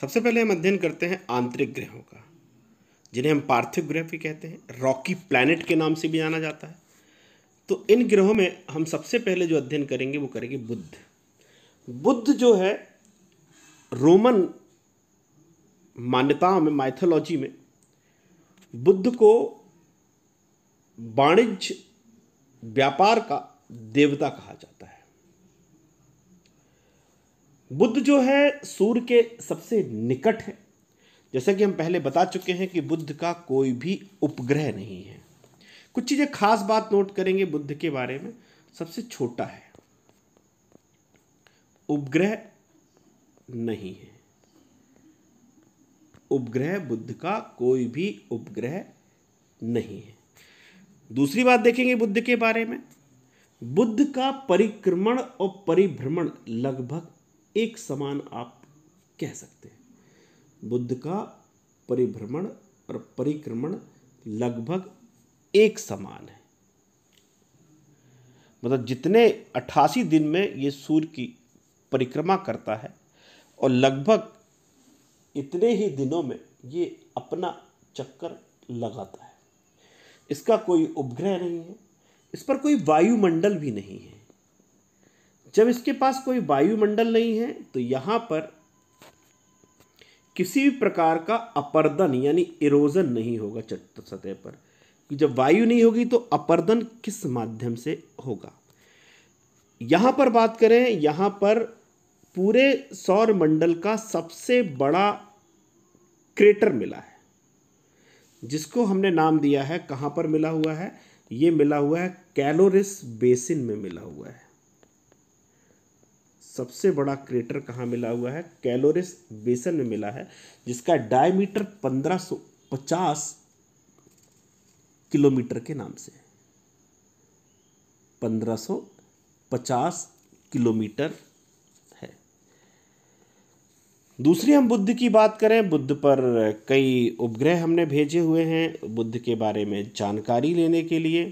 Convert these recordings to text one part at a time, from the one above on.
सबसे पहले हम अध्ययन करते हैं आंतरिक ग्रहों का जिन्हें हम पार्थिव ग्रह भी कहते हैं रॉकी प्लैनेट के नाम से भी जाना जाता है तो इन ग्रहों में हम सबसे पहले जो अध्ययन करेंगे वो करेंगे बुद्ध बुद्ध जो है रोमन मान्यताओं में माइथोलॉजी में बुद्ध को वाणिज्य व्यापार का देवता कहा जाता है बुद्ध जो है सूर्य के सबसे निकट है जैसा कि हम पहले बता चुके हैं कि बुद्ध का कोई भी उपग्रह नहीं है कुछ चीज़ें खास बात नोट करेंगे बुद्ध के बारे में सबसे छोटा है उपग्रह नहीं है उपग्रह बुद्ध का कोई भी उपग्रह नहीं है दूसरी बात देखेंगे बुद्ध के बारे में बुद्ध का परिक्रमण और परिभ्रमण लगभग एक समान आप कह सकते हैं बुद्ध का परिभ्रमण और परिक्रमण लगभग एक समान है मतलब जितने अट्ठासी दिन में ये सूर्य की परिक्रमा करता है और लगभग इतने ही दिनों में ये अपना चक्कर लगाता है इसका कोई उपग्रह नहीं है इस पर कोई वायुमंडल भी नहीं है जब इसके पास कोई वायुमंडल नहीं है तो यहाँ पर किसी भी प्रकार का अपर्दन यानी इरोजन नहीं होगा सतह पर जब वायु नहीं होगी तो अपर्दन किस माध्यम से होगा यहाँ पर बात करें यहाँ पर पूरे सौर मंडल का सबसे बड़ा क्रेटर मिला है जिसको हमने नाम दिया है कहाँ पर मिला हुआ है ये मिला हुआ है कैलोरिस बेसिन में मिला हुआ है सबसे बड़ा क्रेटर कहाँ मिला हुआ है कैलोरिस बेसन में मिला है जिसका डायमीटर पंद्रह पचास किलोमीटर के नाम से पंद्रह सौ पचास किलोमीटर है दूसरी हम बुद्ध की बात करें बुद्ध पर कई उपग्रह हमने भेजे हुए हैं बुद्ध के बारे में जानकारी लेने के लिए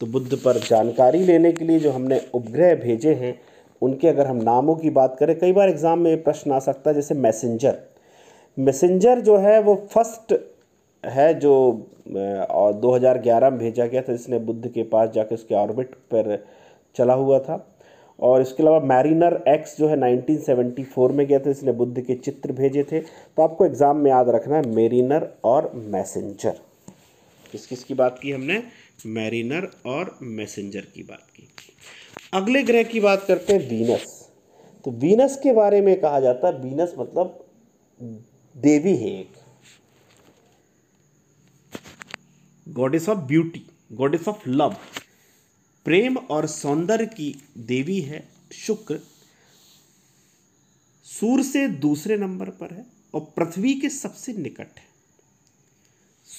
तो बुद्ध पर जानकारी लेने के लिए जो हमने उपग्रह भेजे हैं उनके अगर हम नामों की बात करें कई बार एग्ज़ाम में प्रश्न आ सकता है जैसे मैसेंजर मैसेंजर जो है वो फर्स्ट है जो और 2011 में भेजा गया था जिसने बुद्ध के पास जाकर उसके ऑर्बिट पर चला हुआ था और इसके अलावा मैरिनर एक्स जो है 1974 में गया था इसने बुद्ध के चित्र भेजे थे तो आपको एग्ज़ाम में याद रखना है मेरिनर और मैसेंजर किस किस की बात की हमने मैरिनर और मैसेंजर की बात की अगले ग्रह की बात करते हैं वीनस तो वीनस के बारे में कहा जाता है वीनस मतलब देवी है एक goddess of beauty goddess of love प्रेम और सौंदर्य की देवी है शुक्र सूर्य से दूसरे नंबर पर है और पृथ्वी के सबसे निकट है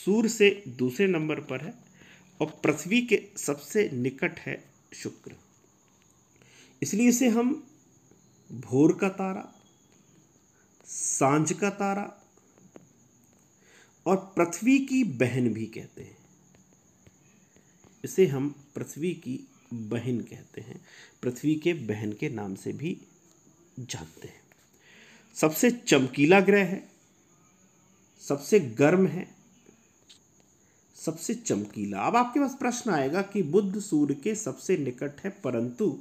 सूर्य से दूसरे नंबर पर है और पृथ्वी के सबसे निकट है शुक्र इसलिए इसे हम भोर का तारा सांझ का तारा और पृथ्वी की बहन भी कहते हैं इसे हम पृथ्वी की बहन कहते हैं पृथ्वी के बहन के नाम से भी जानते हैं सबसे चमकीला ग्रह है सबसे गर्म है सबसे चमकीला अब आपके पास प्रश्न आएगा कि बुद्ध सूर्य के सबसे निकट है परंतु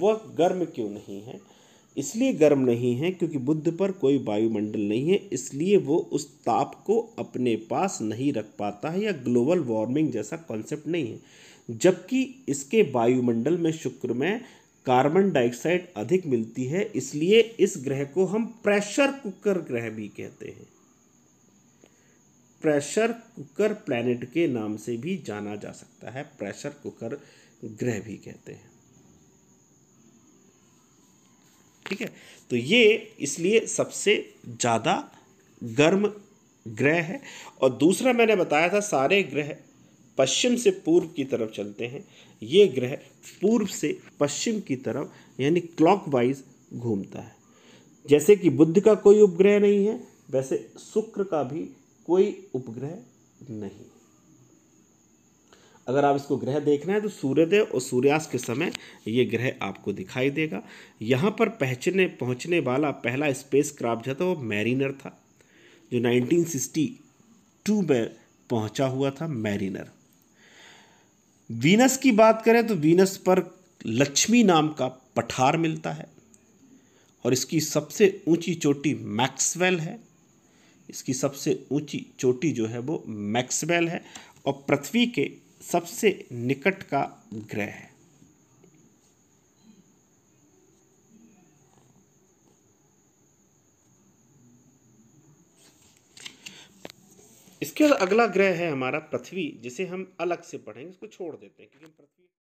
वह गर्म क्यों नहीं है इसलिए गर्म नहीं है क्योंकि बुद्ध पर कोई वायुमंडल नहीं है इसलिए वो उस ताप को अपने पास नहीं रख पाता है या ग्लोबल वार्मिंग जैसा कॉन्सेप्ट नहीं है जबकि इसके वायुमंडल में शुक्र में कार्बन डाइऑक्साइड अधिक मिलती है इसलिए इस ग्रह को हम प्रेशर कुकर ग्रह भी कहते हैं प्रेशर कुकर प्लैनेट के नाम से भी जाना जा सकता है प्रेशर कुकर ग्रह भी कहते हैं ठीक है तो ये इसलिए सबसे ज़्यादा गर्म ग्रह है और दूसरा मैंने बताया था सारे ग्रह पश्चिम से पूर्व की तरफ चलते हैं ये ग्रह पूर्व से पश्चिम की तरफ यानी क्लॉकवाइज घूमता है जैसे कि बुद्ध का कोई उपग्रह नहीं है वैसे शुक्र का भी कोई उपग्रह नहीं अगर आप इसको ग्रह देख रहे हैं तो सूर्योदय और सूर्यास्त के समय ये ग्रह आपको दिखाई देगा यहाँ पर पहचने पहुँचने वाला पहला स्पेस क्राफ्ट जो था वो मैरिनर था जो 1962 में पहुँचा हुआ था मैरिनर वीनस की बात करें तो वीनस पर लक्ष्मी नाम का पठार मिलता है और इसकी सबसे ऊंची चोटी मैक्सवेल है इसकी सबसे ऊंची चोटी जो है वो मैक्सवेल है और पृथ्वी के सबसे निकट का ग्रह है इसके अगला ग्रह है हमारा पृथ्वी जिसे हम अलग से पढ़ेंगे इसको छोड़ देते हैं क्योंकि पृथ्वी